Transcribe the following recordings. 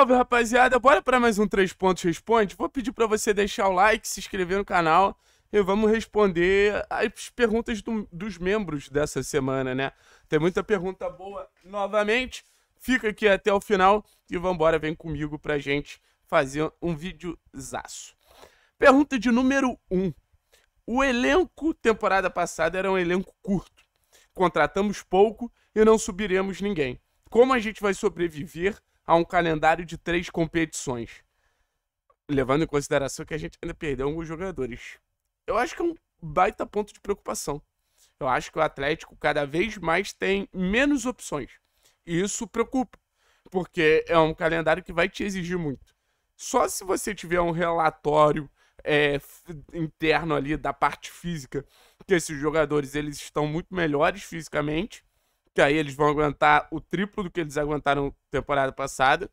Salve, rapaziada. Bora para mais um 3 pontos responde. Vou pedir para você deixar o like, se inscrever no canal e vamos responder as perguntas do, dos membros dessa semana, né? Tem muita pergunta boa novamente. Fica aqui até o final e vambora, vem comigo pra gente fazer um vídeo videozaço. Pergunta de número 1. Um. O elenco temporada passada era um elenco curto. Contratamos pouco e não subiremos ninguém. Como a gente vai sobreviver a um calendário de três competições. Levando em consideração que a gente ainda perdeu alguns jogadores. Eu acho que é um baita ponto de preocupação. Eu acho que o Atlético cada vez mais tem menos opções. E isso preocupa, porque é um calendário que vai te exigir muito. Só se você tiver um relatório é, interno ali da parte física, que esses jogadores eles estão muito melhores fisicamente, que aí eles vão aguentar o triplo do que eles aguentaram temporada passada.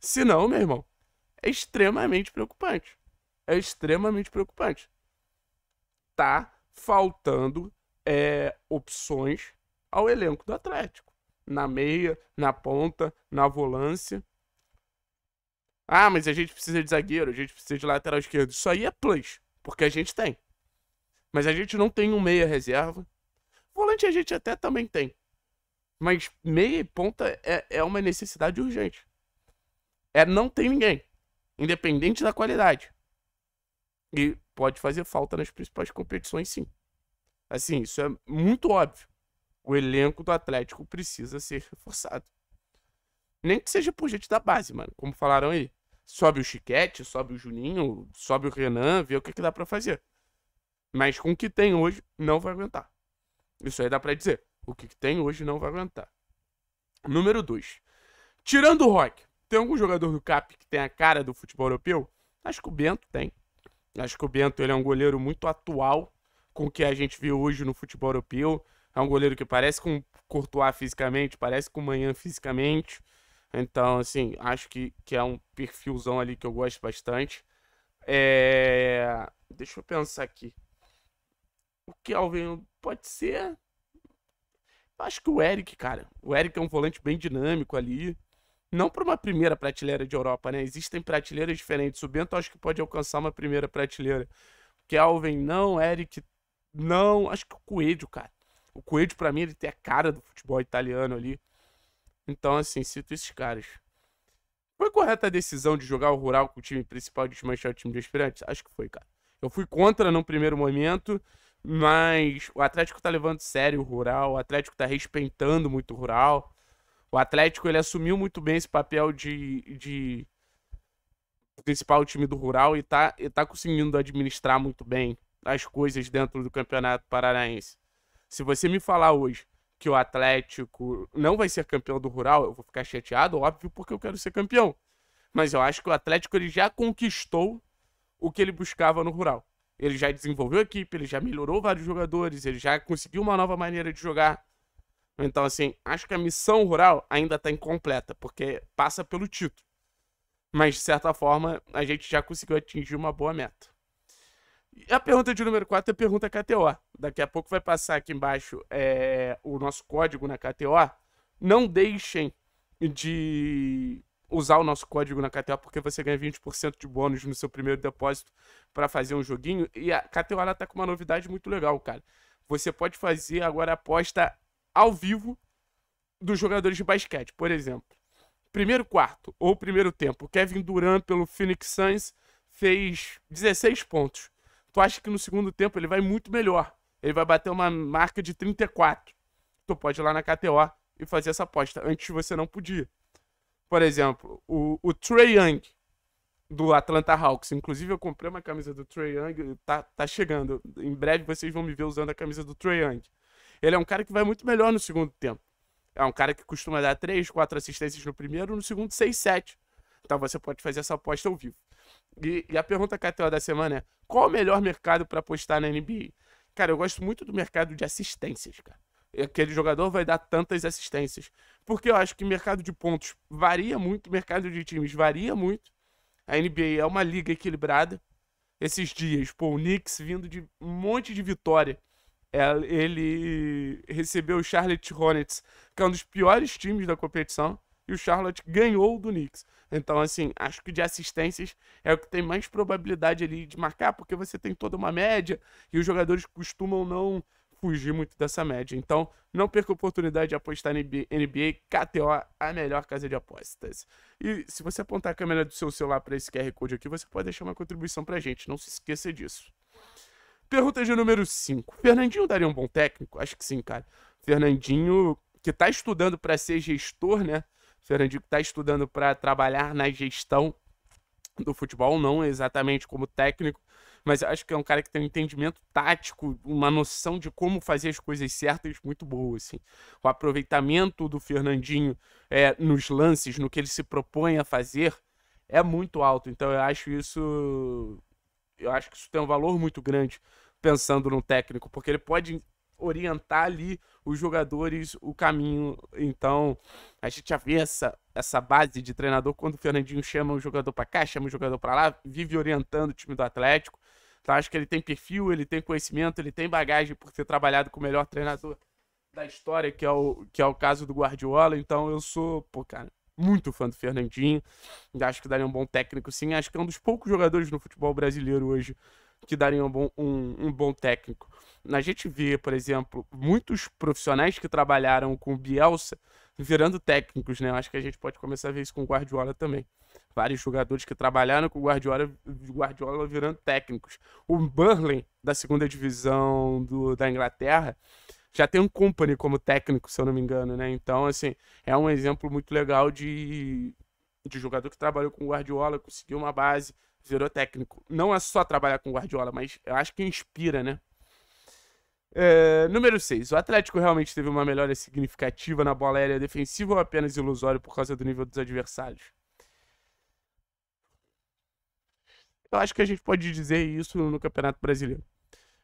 Se não, meu irmão, é extremamente preocupante. É extremamente preocupante. Tá faltando é, opções ao elenco do Atlético. Na meia, na ponta, na volância. Ah, mas a gente precisa de zagueiro, a gente precisa de lateral esquerdo. Isso aí é plus, porque a gente tem. Mas a gente não tem um meia reserva. Volante a gente até também tem. Mas meia e ponta é, é uma necessidade urgente. É não tem ninguém. Independente da qualidade. E pode fazer falta nas principais competições, sim. Assim, isso é muito óbvio. O elenco do Atlético precisa ser reforçado. Nem que seja por gente da base, mano. Como falaram aí. Sobe o Chiquete, sobe o Juninho, sobe o Renan, vê o que, que dá para fazer. Mas com o que tem hoje, não vai aguentar. Isso aí dá para dizer. O que tem hoje não vai aguentar. Número 2. Tirando o Rock, tem algum jogador do CAP que tem a cara do futebol europeu? Acho que o Bento tem. Acho que o Bento ele é um goleiro muito atual com o que a gente vê hoje no futebol europeu. É um goleiro que parece com Courtois fisicamente, parece com Manhã fisicamente. Então, assim, acho que, que é um perfilzão ali que eu gosto bastante. É... Deixa eu pensar aqui. O que pode ser? Acho que o Eric, cara. O Eric é um volante bem dinâmico ali. Não para uma primeira prateleira de Europa, né? Existem prateleiras diferentes. O Bento acho que pode alcançar uma primeira prateleira. Kelvin, não. Eric, não. Acho que o Coelho, cara. O Coelho, para mim, ele tem a cara do futebol italiano ali. Então, assim, cito esses caras. Foi correta a decisão de jogar o Rural com o time principal e desmanchar o time de aspirantes? Acho que foi, cara. Eu fui contra num primeiro momento. Mas o Atlético tá levando sério o rural, o Atlético tá respeitando muito o rural. O Atlético ele assumiu muito bem esse papel de, de principal time do rural e tá, e tá conseguindo administrar muito bem as coisas dentro do Campeonato Paranaense. Se você me falar hoje que o Atlético não vai ser campeão do rural, eu vou ficar chateado, óbvio, porque eu quero ser campeão. Mas eu acho que o Atlético ele já conquistou o que ele buscava no rural. Ele já desenvolveu a equipe, ele já melhorou vários jogadores, ele já conseguiu uma nova maneira de jogar. Então, assim, acho que a missão rural ainda está incompleta, porque passa pelo título. Mas, de certa forma, a gente já conseguiu atingir uma boa meta. E a pergunta de número 4 é a pergunta KTO. Daqui a pouco vai passar aqui embaixo é, o nosso código na KTO. Não deixem de usar o nosso código na KTO, porque você ganha 20% de bônus no seu primeiro depósito para fazer um joguinho. E a KTO ela tá com uma novidade muito legal, cara. Você pode fazer agora a aposta ao vivo dos jogadores de basquete, por exemplo. Primeiro quarto ou primeiro tempo, Kevin Durant pelo Phoenix Suns fez 16 pontos. Tu acha que no segundo tempo ele vai muito melhor? Ele vai bater uma marca de 34. Tu pode ir lá na KTO e fazer essa aposta. Antes você não podia. Por exemplo, o, o Trey Young do Atlanta Hawks. Inclusive, eu comprei uma camisa do Trey Young, tá, tá chegando. Em breve vocês vão me ver usando a camisa do Trey Young. Ele é um cara que vai muito melhor no segundo tempo. É um cara que costuma dar 3, 4 assistências no primeiro, no segundo 6, 7. Então você pode fazer essa aposta ao vivo. E, e a pergunta KTO da semana é: qual o melhor mercado para apostar na NBA? Cara, eu gosto muito do mercado de assistências, cara. Aquele jogador vai dar tantas assistências porque eu acho que mercado de pontos varia muito, mercado de times varia muito. A NBA é uma liga equilibrada. Esses dias, pô, o Knicks vindo de um monte de vitória. É, ele recebeu o Charlotte Hornets, que é um dos piores times da competição, e o Charlotte ganhou do Knicks. Então, assim, acho que de assistências é o que tem mais probabilidade ali de marcar, porque você tem toda uma média e os jogadores costumam não fugir muito dessa média. Então, não perca a oportunidade de apostar em NBA. KTO, a melhor casa de apostas. E se você apontar a câmera do seu celular para esse QR Code aqui, você pode deixar uma contribuição para a gente. Não se esqueça disso. Pergunta de número 5. Fernandinho daria um bom técnico? Acho que sim, cara. Fernandinho, que está estudando para ser gestor, né? Fernandinho que está estudando para trabalhar na gestão do futebol, não exatamente como técnico, mas eu acho que é um cara que tem um entendimento tático, uma noção de como fazer as coisas certas muito boa, assim. O aproveitamento do Fernandinho é, nos lances, no que ele se propõe a fazer, é muito alto. Então eu acho isso. Eu acho que isso tem um valor muito grande pensando no técnico, porque ele pode orientar ali os jogadores o caminho. Então, a gente já vê essa, essa base de treinador quando o Fernandinho chama o jogador para cá, chama o jogador para lá, vive orientando o time do Atlético. Então acho que ele tem perfil, ele tem conhecimento, ele tem bagagem por ter trabalhado com o melhor treinador da história, que é o, que é o caso do Guardiola. Então eu sou, pô, cara, muito fã do Fernandinho. Acho que daria um bom técnico, sim. Acho que é um dos poucos jogadores no futebol brasileiro hoje que daria um bom, um, um bom técnico. A gente vê, por exemplo, muitos profissionais que trabalharam com o Bielsa virando técnicos, né? Eu acho que a gente pode começar a ver isso com o Guardiola também. Vários jogadores que trabalharam com o Guardiola, Guardiola virando técnicos. O Burnley, da segunda divisão do, da Inglaterra, já tem um company como técnico, se eu não me engano, né? Então, assim, é um exemplo muito legal de, de jogador que trabalhou com o Guardiola, conseguiu uma base, virou técnico. Não é só trabalhar com o Guardiola, mas eu acho que inspira, né? É, número 6. O Atlético realmente teve uma melhora significativa na bola aérea defensiva ou apenas ilusório por causa do nível dos adversários? Eu acho que a gente pode dizer isso no Campeonato Brasileiro.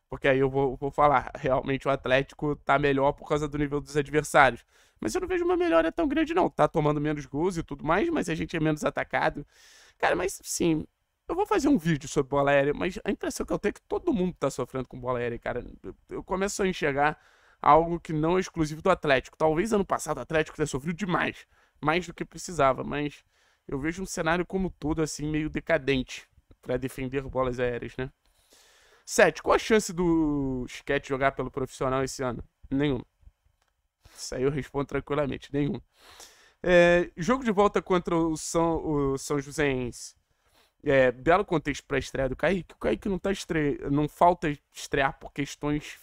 Porque aí eu vou, vou falar, realmente o Atlético tá melhor por causa do nível dos adversários. Mas eu não vejo uma melhora tão grande, não. Tá tomando menos gols e tudo mais, mas a gente é menos atacado. Cara, mas sim, eu vou fazer um vídeo sobre bola aérea, mas a impressão que eu tenho é que todo mundo está sofrendo com bola aérea, cara. Eu começo a enxergar algo que não é exclusivo do Atlético. Talvez ano passado o Atlético tenha sofrido demais, mais do que precisava, mas eu vejo um cenário como todo assim meio decadente para defender bolas aéreas, né? Sete. Qual a chance do Sketch jogar pelo profissional esse ano? Nenhum. Isso aí eu respondo tranquilamente, nenhum. É, jogo de volta contra o São, o São Joséense. É, belo contexto para a estreia do Kaique. O Kaique não tá estre... não falta estrear por questões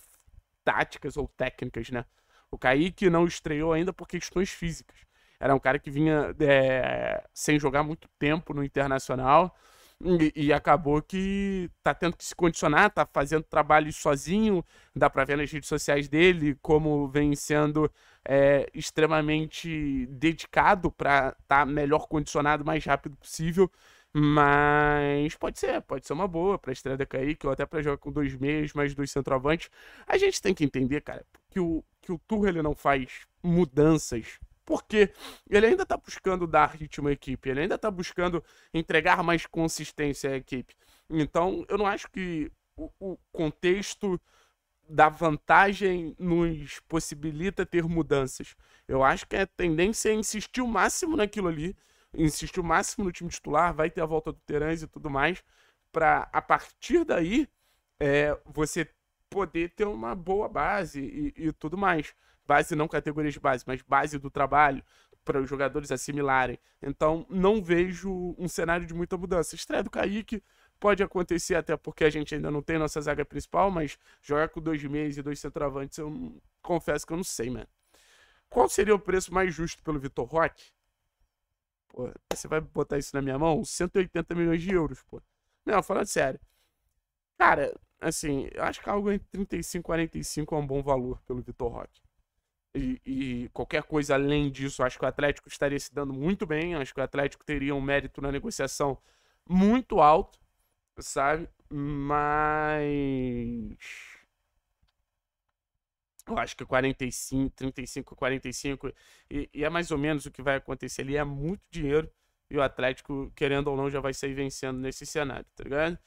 táticas ou técnicas, né? O Kaique não estreou ainda por questões físicas. Era um cara que vinha é, sem jogar muito tempo no Internacional e, e, acabou que tá tendo que se condicionar, tá fazendo trabalho sozinho, dá para ver nas redes sociais dele como vem sendo é, extremamente dedicado para estar tá melhor condicionado o mais rápido possível. Mas pode ser, pode ser uma boa pra estreia da Kaique ou até para jogar com dois meias mais dois centroavantes. A gente tem que entender, cara, que o, que o Turro ele não faz mudanças porque ele ainda está buscando dar ritmo à equipe, ele ainda está buscando entregar mais consistência à equipe. Então, eu não acho que o, o, contexto da vantagem nos possibilita ter mudanças. Eu acho que a tendência é insistir o máximo naquilo ali insiste o máximo no time titular, vai ter a volta do Terãs e tudo mais, para a partir daí é, você poder ter uma boa base e, e tudo mais. Base não categorias de base, mas base do trabalho, para os jogadores assimilarem. Então, não vejo um cenário de muita mudança. Estreia do Kaique pode acontecer, até porque a gente ainda não tem nossa zaga principal, mas jogar com dois meias e dois centroavantes, eu confesso que eu não sei, mano. Qual seria o preço mais justo pelo Vitor Roque? pô. Você vai botar isso na minha mão? 180 milhões de euros, pô. Não, falando sério. Cara, assim, eu acho que algo entre 35 e 45 é um bom valor pelo Vitor Roque. E, e, qualquer coisa além disso, acho que o Atlético estaria se dando muito bem. Acho que o Atlético teria um mérito na negociação muito alto, sabe? Mas eu acho que 45, 35, 45, e, e é mais ou menos o que vai acontecer ali, é muito dinheiro, e o Atlético, querendo ou não, já vai sair vencendo nesse cenário, tá ligado?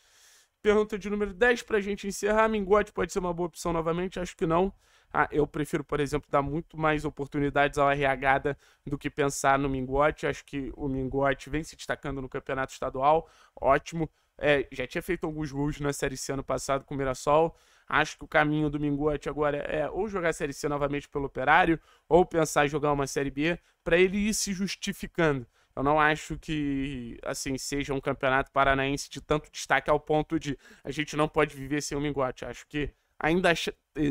Pergunta de número 10 pra gente encerrar, Mingote pode ser uma boa opção novamente? Acho que não. Ah, eu prefiro, por exemplo, dar muito mais oportunidades ao RH do que pensar no Mingote. Acho que o Mingote vem se destacando no campeonato estadual, ótimo. É, já tinha feito alguns gols na Série C ano passado com o Mirassol. Acho que o caminho do Mingote agora é ou jogar a Série C novamente pelo Operário, ou pensar em jogar uma Série B, para ele ir se justificando. Eu não acho que assim seja um campeonato paranaense de tanto destaque ao ponto de a gente não pode viver sem o Mingote. Acho que ainda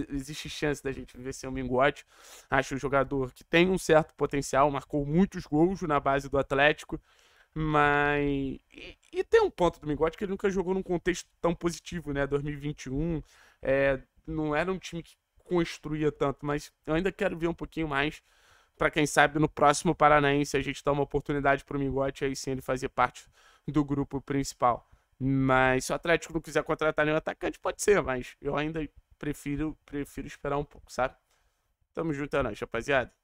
existe chance da gente viver sem o Mingote. Acho um jogador que tem um certo potencial, marcou muitos gols na base do Atlético. Mas. E, e tem um ponto do Mingote que ele nunca jogou num contexto tão positivo, né? 2021. É, não era um time que construía tanto, mas eu ainda quero ver um pouquinho mais para quem sabe no próximo Paranaense a gente dá uma oportunidade para o Mingote aí sim ele fazer parte do grupo principal. Mas se o Atlético não quiser contratar nenhum atacante, pode ser, mas eu ainda prefiro prefiro esperar um pouco, sabe? Tamo junto, é nóis, rapaziada.